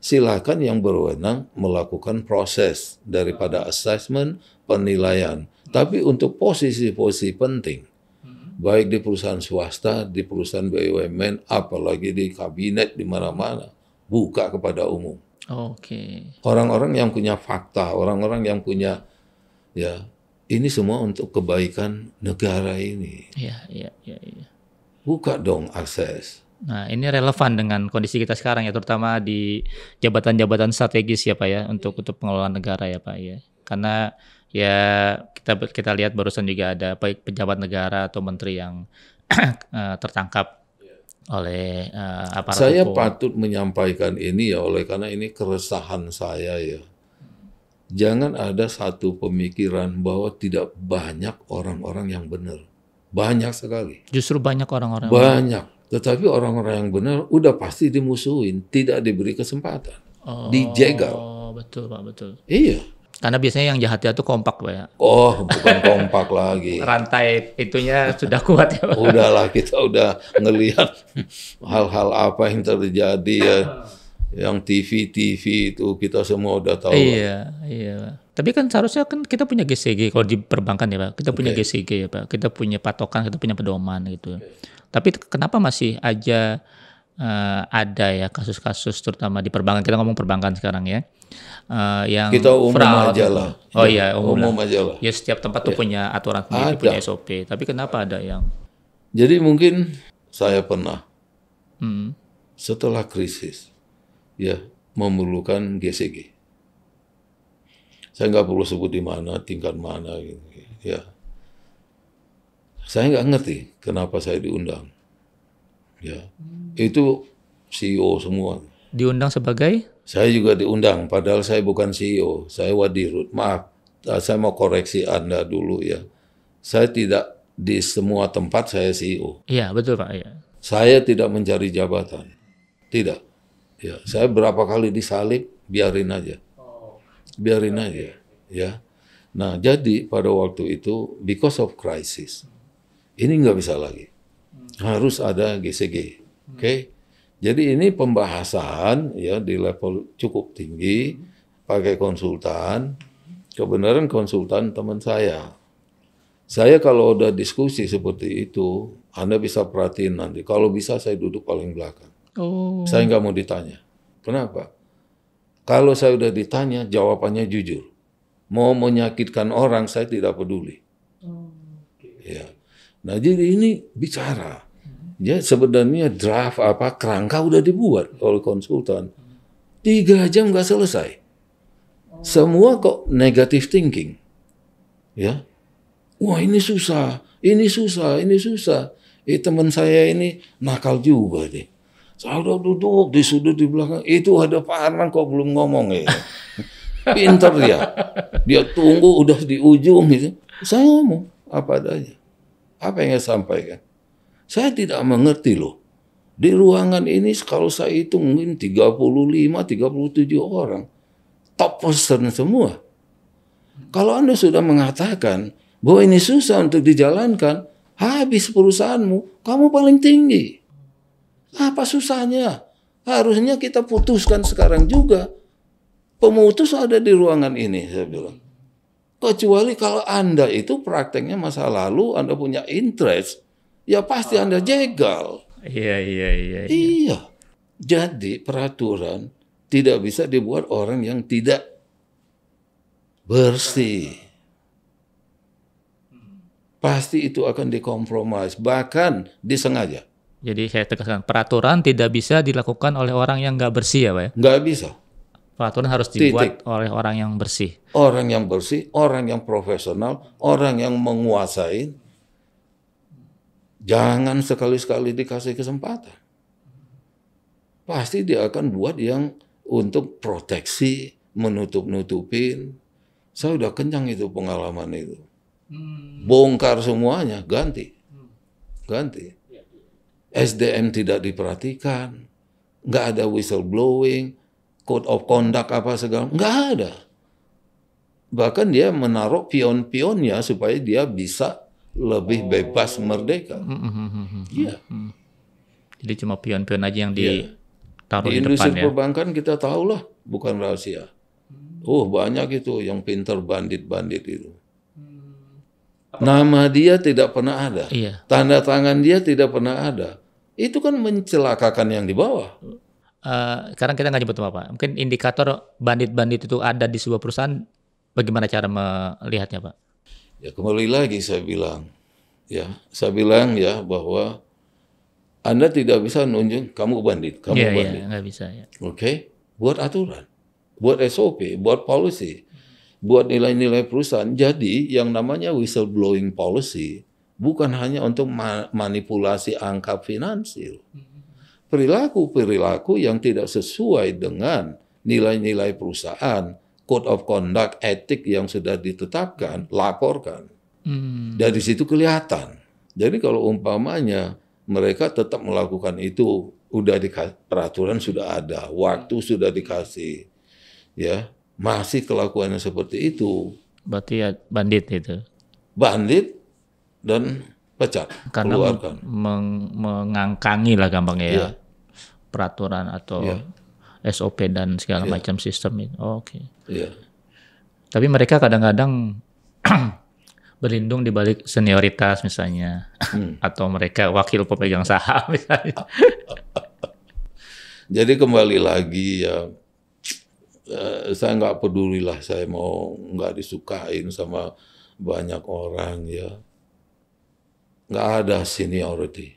silakan yang berwenang melakukan proses daripada assessment penilaian. Tapi untuk posisi-posisi penting, hmm. baik di perusahaan swasta, di perusahaan BUMN, apalagi di kabinet di mana-mana, buka kepada umum. Oke. Okay. Orang-orang yang punya fakta, orang-orang yang punya ya ini semua untuk kebaikan negara ini. Iya, iya, iya. Ya. Buka dong akses. Nah, ini relevan dengan kondisi kita sekarang ya, terutama di jabatan-jabatan strategis ya, Pak ya, untuk untuk pengelolaan negara ya, Pak ya. Karena ya kita kita lihat barusan juga ada baik pejabat negara atau menteri yang eh, tertangkap oleh uh, aparat Saya hukum. patut menyampaikan ini ya oleh karena ini keresahan saya ya. Jangan ada satu pemikiran bahwa tidak banyak orang-orang yang benar. Banyak sekali. Justru banyak orang-orang. Banyak. Tetapi orang-orang yang benar udah pasti dimusuhin, tidak diberi kesempatan, oh, dijegal. Oh, betul Pak, betul. Iya. Karena biasanya yang jahat itu kompak pak ya. Oh, bukan kompak lagi. Rantai itunya sudah kuat ya pak. Udahlah kita udah ngelihat hal-hal apa yang terjadi ya. Yang TV-TV itu kita semua udah tahu. Iya, lah. iya. Tapi kan seharusnya kan kita punya GCG kalau di perbankan ya pak, kita okay. punya GCG ya pak, kita punya patokan, kita punya pedoman gitu. Ya. Okay. Tapi kenapa masih aja uh, ada ya kasus-kasus terutama di perbankan kita ngomong perbankan sekarang ya uh, yang kita umum fraud. aja gitu. lah oh iya umum, umum aja lah ya setiap tempat ya. tuh iya. punya aturan sendiri punya SOP tapi kenapa ada yang jadi mungkin saya pernah hmm. setelah krisis ya memerlukan GCG saya nggak perlu sebut di mana, tingkat mana gitu. Ya. Saya nggak ngerti kenapa saya diundang. Ya. Hmm. Itu CEO semua. Diundang sebagai? Saya juga diundang, padahal saya bukan CEO, saya wadirut. Maaf, eh, saya mau koreksi Anda dulu ya. Saya tidak di semua tempat saya CEO. Iya, betul Pak. Ya. Saya tidak mencari jabatan. Tidak. Ya, saya berapa kali disalib, biarin aja biarin aja ya nah jadi pada waktu itu because of crisis ini nggak bisa lagi hmm. harus ada GCG hmm. oke okay? jadi ini pembahasan ya di level cukup tinggi hmm. pakai konsultan kebenaran konsultan teman saya saya kalau udah diskusi seperti itu, Anda bisa perhatiin nanti. Kalau bisa saya duduk paling belakang. Oh. Saya nggak mau ditanya. Kenapa? Kalau saya sudah ditanya, jawabannya jujur. Mau menyakitkan orang, saya tidak peduli. Oh, Ya. Nah, jadi ini bicara. Ya, sebenarnya draft apa kerangka udah dibuat oleh konsultan. Tiga jam nggak selesai. Oh. Semua kok negatif thinking. Ya. Wah, ini susah, ini susah, ini susah. Eh, teman saya ini nakal juga deh saya udah duduk di sudut di belakang. Itu ada Pak Arman kok belum ngomong ya. Pinter dia. Dia tunggu udah di ujung gitu. Saya ngomong apa adanya. Apa yang saya sampaikan. Saya tidak mengerti loh. Di ruangan ini kalau saya hitung mungkin 35, 37 orang. Top person semua. Kalau Anda sudah mengatakan bahwa ini susah untuk dijalankan, habis perusahaanmu, kamu paling tinggi. Apa susahnya? Harusnya kita putuskan sekarang juga. Pemutus ada di ruangan ini, saya bilang. Kecuali kalau Anda itu prakteknya masa lalu, Anda punya interest, ya pasti Anda jegal. iya, iya. Iya. iya. iya. Jadi peraturan tidak bisa dibuat orang yang tidak bersih. Pasti itu akan dikompromis, bahkan disengaja. Jadi saya tegaskan, peraturan tidak bisa dilakukan oleh orang yang nggak bersih ya Pak ya? Nggak bisa. Peraturan harus dibuat Titik. oleh orang yang bersih. Orang yang bersih, orang yang profesional, orang yang menguasai. Jangan sekali-sekali dikasih kesempatan. Pasti dia akan buat yang untuk proteksi, menutup-nutupin. Saya udah kenyang itu pengalaman itu. Hmm. Bongkar semuanya, ganti. Hmm. Ganti. SDM tidak diperhatikan, nggak ada whistleblowing, code of conduct apa segala, nggak ada. Bahkan dia menaruh pion-pionnya supaya dia bisa lebih oh. bebas merdeka. Hmm, hmm, hmm, iya. Jadi cuma pion-pion aja yang iya. ditaruh ya. di, di industri ya? perbankan kita tahu lah, bukan rahasia. Oh banyak itu yang pinter bandit-bandit itu. Nama dia tidak pernah ada, iya. tanda tangan dia tidak pernah ada, itu kan mencelakakan yang di bawah. Uh, sekarang kita nggak nyebut apa-apa. Mungkin indikator bandit-bandit itu ada di sebuah perusahaan, bagaimana cara melihatnya, Pak? Ya kembali lagi saya bilang, ya saya bilang ya bahwa Anda tidak bisa nunjuk kamu bandit, kamu yeah, iya, bandit. Iya, nggak bisa. Ya. Oke, okay? buat aturan, buat SOP, buat policy, buat nilai-nilai perusahaan. Jadi yang namanya whistleblowing policy bukan hanya untuk manipulasi angka finansial. Hmm. Perilaku-perilaku yang tidak sesuai dengan nilai-nilai perusahaan, code of conduct, etik yang sudah ditetapkan, laporkan. Hmm. Dari situ kelihatan. Jadi kalau umpamanya mereka tetap melakukan itu, udah dikasih, peraturan sudah ada, waktu sudah dikasih, ya masih kelakuannya seperti itu. Berarti ya bandit itu. Bandit dan pecat karena keluarkan. Meng mengangkangi lah gampangnya ya ya peraturan atau ya. SOP dan segala ya. macam sistem itu. Oh, Oke. Okay. Ya. Tapi mereka kadang-kadang berlindung di balik senioritas misalnya hmm. atau mereka wakil pemegang saham misalnya. Jadi kembali lagi ya eh, saya nggak pedulilah saya mau nggak disukain sama banyak orang ya Nggak ada seniority.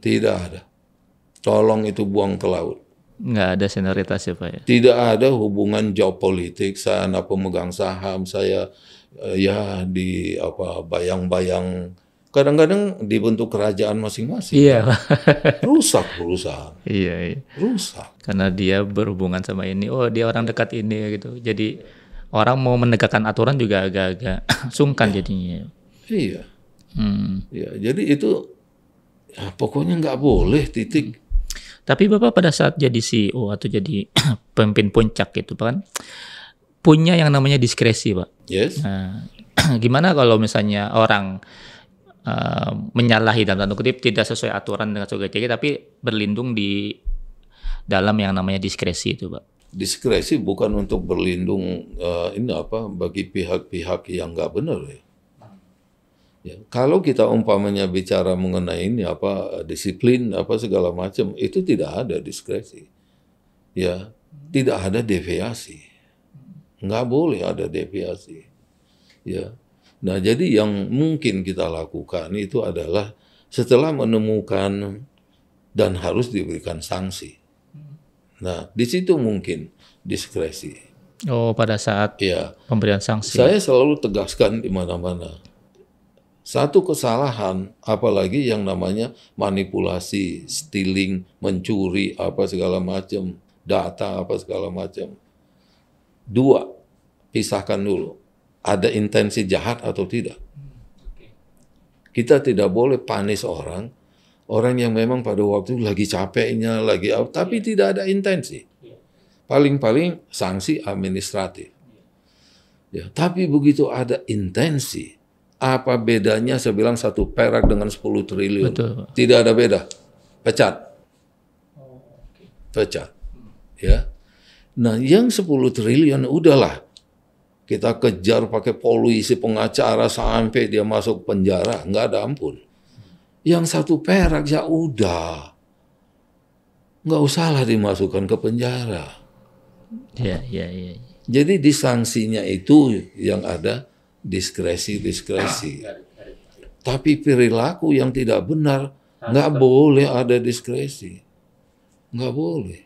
Tidak ada. Tolong itu buang ke laut. Nggak ada senioritas ya Pak ya? Tidak ada hubungan geopolitik, saya anak pemegang saham, saya eh, ya di apa bayang-bayang kadang-kadang dibentuk kerajaan masing-masing. Iya. Kan? Rusak perusahaan. Iya, iya. Rusak. Karena dia berhubungan sama ini, oh dia orang dekat ini ya, gitu. Jadi orang mau menegakkan aturan juga agak-agak sungkan iya. jadinya. Ya. Iya. Hmm. Ya, jadi itu ya, pokoknya nggak boleh titik. Hmm. Tapi bapak pada saat jadi CEO atau jadi pemimpin puncak gitu kan punya yang namanya diskresi pak. Yes. Nah, gimana kalau misalnya orang uh, menyalahi dalam tanda kutip tidak sesuai aturan dengan sebagainya tapi berlindung di dalam yang namanya diskresi itu pak diskresi bukan untuk berlindung uh, ini apa bagi pihak-pihak yang nggak benar ya Ya, kalau kita umpamanya bicara mengenai ini apa disiplin apa segala macam itu tidak ada diskresi. Ya, tidak ada deviasi. Nggak boleh ada deviasi. Ya. Nah, jadi yang mungkin kita lakukan itu adalah setelah menemukan dan harus diberikan sanksi. Nah, di situ mungkin diskresi. Oh, pada saat ya. pemberian sanksi. Saya selalu tegaskan di mana-mana satu kesalahan, apalagi yang namanya manipulasi, stealing, mencuri, apa segala macam, data apa segala macam. Dua, pisahkan dulu. Ada intensi jahat atau tidak. Kita tidak boleh panis orang, orang yang memang pada waktu lagi capeknya, lagi tapi iya. tidak ada intensi. Iya. Paling-paling sanksi administratif. Iya. Ya, tapi begitu ada intensi, apa bedanya saya bilang satu perak dengan 10 triliun? Betul. Tidak ada beda. Pecat. Pecat. Ya. Nah, yang 10 triliun udahlah. Kita kejar pakai polisi pengacara sampai dia masuk penjara, nggak ada ampun. Yang satu perak ya udah. Nggak usahlah dimasukkan ke penjara. Ya, ya, ya. Jadi di sanksinya itu yang ada diskresi-diskresi. Ah, tapi perilaku yang tidak benar nggak boleh ada diskresi, nggak boleh.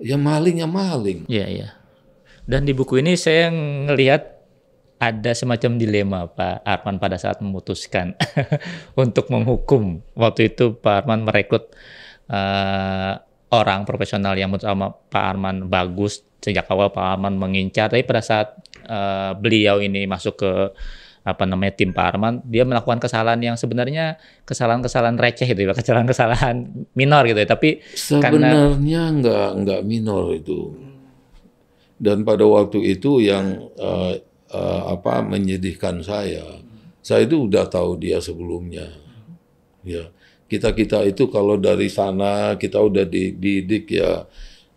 Ya maling ya maling. Iya iya. Dan di buku ini saya ngelihat ada semacam dilema Pak Arman pada saat memutuskan untuk menghukum. Waktu itu Pak Arman merekrut uh, orang profesional yang menurut Pak Arman bagus sejak awal Pak Arman mengincar. Tapi pada saat Eh, beliau ini masuk ke apa namanya tim Pak Arman dia melakukan kesalahan yang sebenarnya kesalahan-kesalahan receh itu ya, kesalahan-kesalahan minor gitu ya. tapi sebenarnya karena... nggak nggak minor itu dan pada waktu itu yang uh, uh, apa menyedihkan saya saya itu udah tahu dia sebelumnya ya kita kita itu kalau dari sana kita udah dididik ya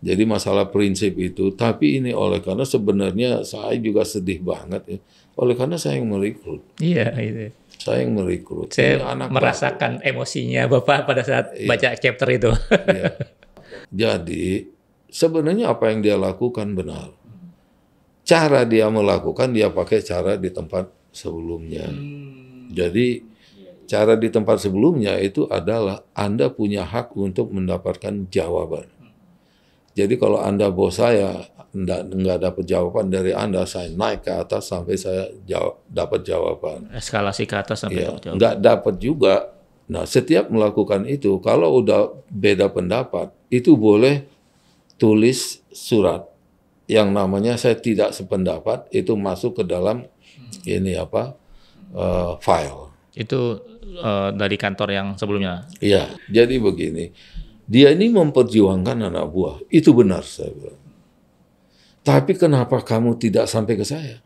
jadi masalah prinsip itu, tapi ini oleh karena sebenarnya saya juga sedih banget ya. Oleh karena saya yang merekrut. Iya, itu. Saya yang merekrut. Saya ini anak merasakan bapak. emosinya Bapak pada saat iya. baca chapter itu. Iya. Jadi sebenarnya apa yang dia lakukan benar. Cara dia melakukan dia pakai cara di tempat sebelumnya. Hmm. Jadi cara di tempat sebelumnya itu adalah Anda punya hak untuk mendapatkan jawaban jadi kalau Anda bos saya, enggak, enggak dapat jawaban dari Anda, saya naik ke atas sampai saya jawab, dapat jawaban. Eskalasi ke atas sampai ya, dapat Nggak dapat juga. Nah, setiap melakukan itu, kalau udah beda pendapat, itu boleh tulis surat yang namanya saya tidak sependapat itu masuk ke dalam ini apa uh, file. Itu uh, dari kantor yang sebelumnya. Iya, jadi begini dia ini memperjuangkan anak buah. Itu benar saya bilang. Tapi kenapa kamu tidak sampai ke saya?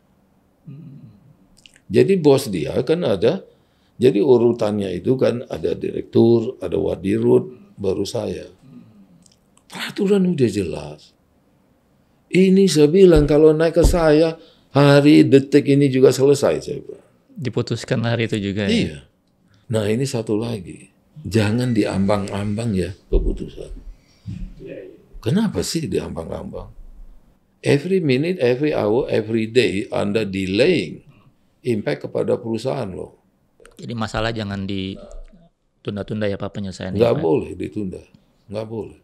Jadi bos dia kan ada. Jadi urutannya itu kan ada direktur, ada wadirut, baru saya. Peraturan udah jelas. Ini saya bilang kalau naik ke saya hari detik ini juga selesai saya bilang. Diputuskan hari itu juga ya? Iya. Nah ini satu lagi jangan diambang-ambang ya keputusan. Kenapa sih diambang-ambang? Every minute, every hour, every day Anda delaying impact kepada perusahaan loh. Jadi masalah jangan ditunda-tunda ya Pak penyelesaiannya. Gak ya, boleh ditunda, gak boleh.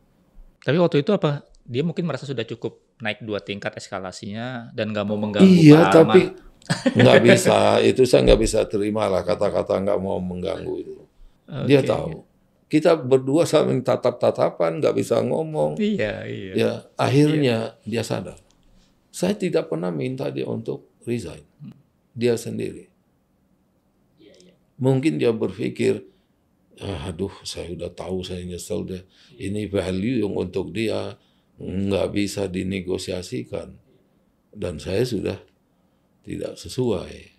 Tapi waktu itu apa? Dia mungkin merasa sudah cukup naik dua tingkat eskalasinya dan nggak mau mengganggu Iya, Pak tapi nggak bisa. Itu saya nggak bisa terima lah kata-kata nggak mau mengganggu itu Okay. Dia tahu. Kita berdua saling tatap-tatapan, nggak bisa ngomong. Iya, iya. Ya, akhirnya iya. dia sadar. Saya tidak pernah minta dia untuk resign. Dia sendiri. Mungkin dia berpikir, ah, aduh saya udah tahu saya nyesel deh. Ini value yang untuk dia nggak bisa dinegosiasikan. Dan saya sudah tidak sesuai.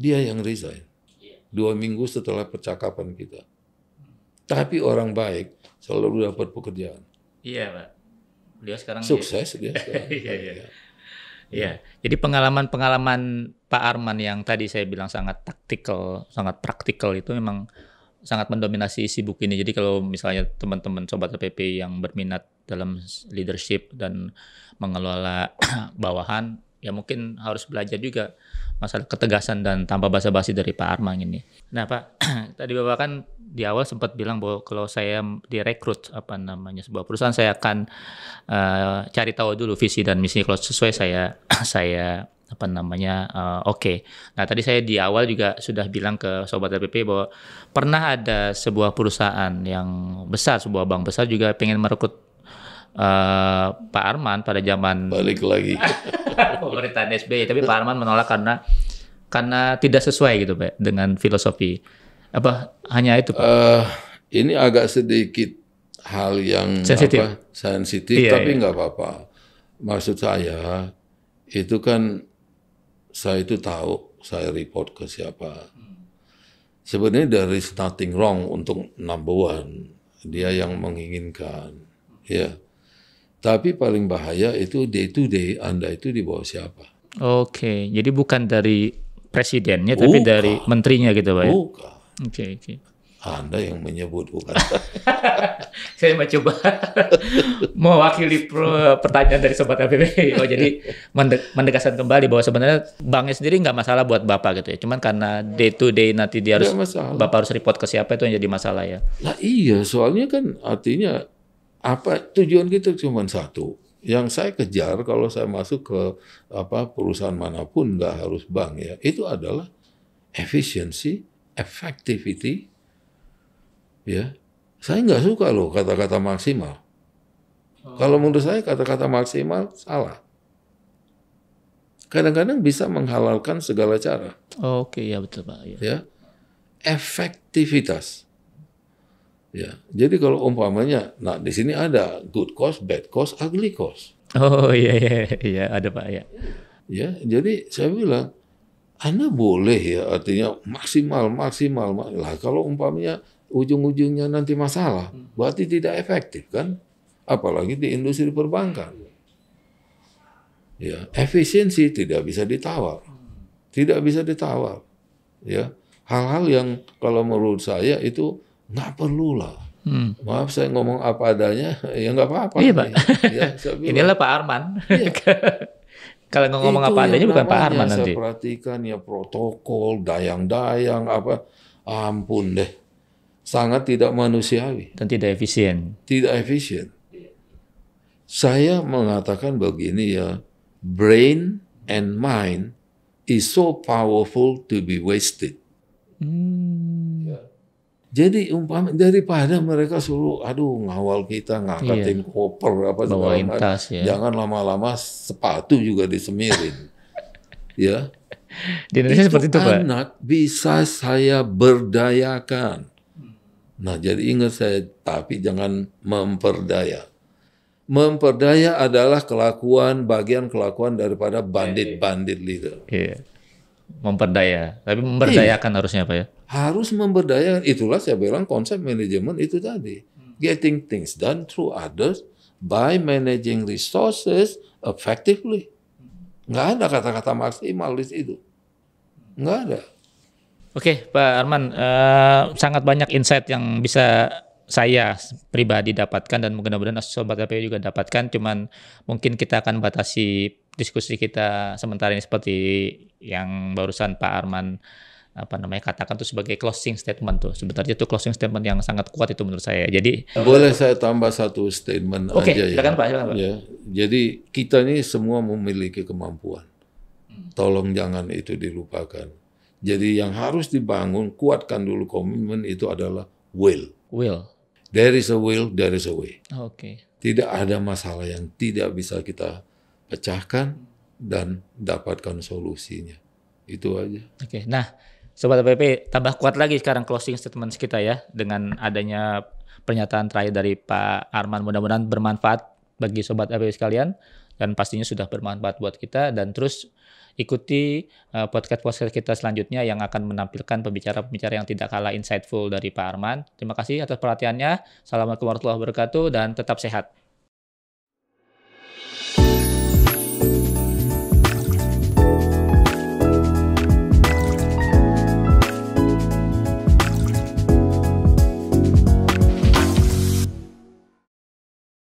Dia yang resign dua minggu setelah percakapan kita. Tapi orang baik selalu dapat pekerjaan. Iya, Pak. Dia sekarang sukses dia. Sekarang. iya, iya. Ya. Ya, jadi pengalaman-pengalaman Pak Arman yang tadi saya bilang sangat taktikal, sangat praktikal itu memang sangat mendominasi isi buku ini. Jadi kalau misalnya teman-teman sobat TPP yang berminat dalam leadership dan mengelola bawahan, ya mungkin harus belajar juga masalah ketegasan dan tanpa basa-basi dari Pak Armang ini. Nah Pak, tadi Bapak kan di awal sempat bilang bahwa kalau saya direkrut apa namanya sebuah perusahaan saya akan uh, cari tahu dulu visi dan misi kalau sesuai saya saya apa namanya uh, oke. Okay. Nah tadi saya di awal juga sudah bilang ke sobat RPP bahwa pernah ada sebuah perusahaan yang besar sebuah bank besar juga pengen merekrut uh, Pak Arman pada zaman balik lagi pemerintahan SBY tapi Pak Arman menolak karena karena tidak sesuai gitu Pak dengan filosofi apa hanya itu Pak? Uh, ini agak sedikit hal yang sensitif, sensitif iya, tapi iya. nggak iya. apa-apa. Maksud saya itu kan saya itu tahu saya report ke siapa. Sebenarnya there is nothing wrong untuk number one. Dia yang menginginkan. Ya. Tapi paling bahaya itu day to day Anda itu di bawah siapa. Oke, jadi bukan dari presidennya bukan. tapi dari menterinya gitu Pak. Ya? Bukan. Oke, okay, oke. Okay. Anda yang menyebut bukan. Saya mau coba mewakili pertanyaan dari sobat LPB. Oh, jadi mende mendekatkan kembali bahwa sebenarnya banknya sendiri nggak masalah buat Bapak gitu ya. Cuman karena day to day nanti dia harus Bapak harus report ke siapa itu yang jadi masalah ya. Nah, iya, soalnya kan artinya apa tujuan kita cuma satu yang saya kejar kalau saya masuk ke apa perusahaan manapun nggak harus bank ya itu adalah efisiensi effectivity ya saya nggak suka loh kata-kata maksimal oh. kalau menurut saya kata-kata maksimal salah kadang-kadang bisa menghalalkan segala cara oh, oke okay. ya betul pak ya, ya efektivitas Ya, jadi kalau umpamanya, nah di sini ada good cost, bad cost, ugly cost. Oh iya iya iya ada pak ya. Ya, jadi saya bilang, anda boleh ya artinya maksimal maksimal lah. Kalau umpamanya ujung-ujungnya nanti masalah, hmm. berarti tidak efektif kan? Apalagi di industri perbankan. Ya, efisiensi tidak bisa ditawar, hmm. tidak bisa ditawar. Ya, hal-hal yang kalau menurut saya itu nggak lah. Hmm. Maaf saya ngomong apa adanya, ya nggak apa-apa. Iya pak. Ya, Inilah Pak Arman. Ya. Kalau ngomong apa adanya bukan Pak Arman saya nanti. Saya perhatikan ya protokol, dayang-dayang apa, ampun deh, sangat tidak manusiawi. Dan tidak efisien. Tidak efisien. Saya mengatakan begini ya, brain and mind is so powerful to be wasted. Hmm. Jadi umpam daripada mereka suruh, aduh ngawal kita ngangkatin iya. koper apa segala macam, ya. jangan lama-lama sepatu juga disemirin, ya. Di Indonesia itu seperti itu anak Pak. Anak bisa saya berdayakan. Nah jadi ingat saya, tapi jangan memperdaya. Memperdaya adalah kelakuan bagian kelakuan daripada iya, iya. bandit-bandit leader. Iya memperdaya, tapi memberdayakan iya. harusnya apa ya. Harus memberdayakan. Itulah saya bilang konsep manajemen itu tadi. Hmm. Getting things done through others by managing resources effectively. Hmm. Nggak ada kata-kata maksimal di situ. Nggak ada. Oke, Pak Arman, uh, sangat banyak insight yang bisa saya pribadi dapatkan dan mudah-mudahan sobat KPU juga dapatkan. Cuman mungkin kita akan batasi diskusi kita sementara ini seperti yang barusan Pak Arman apa namanya katakan tuh sebagai closing statement tuh sebenarnya itu closing statement yang sangat kuat itu menurut saya jadi boleh saya tambah satu statement okay, aja ya pak, silakan, pak. ya jadi kita ini semua memiliki kemampuan hmm. tolong jangan itu dilupakan jadi yang harus dibangun kuatkan dulu komitmen itu adalah will will there is a will there is a way oke okay. tidak ada masalah yang tidak bisa kita pecahkan dan dapatkan solusinya. Itu aja. Oke. Nah, Sobat PP tambah kuat lagi sekarang closing statement kita ya dengan adanya pernyataan terakhir dari Pak Arman mudah-mudahan bermanfaat bagi sobat APP sekalian dan pastinya sudah bermanfaat buat kita dan terus ikuti eh, podcast-podcast uh, kita selanjutnya yang akan menampilkan pembicara-pembicara yang tidak kalah insightful dari Pak Arman. Terima kasih atas perhatiannya. Assalamualaikum warahmatullahi wabarakatuh dan tetap sehat.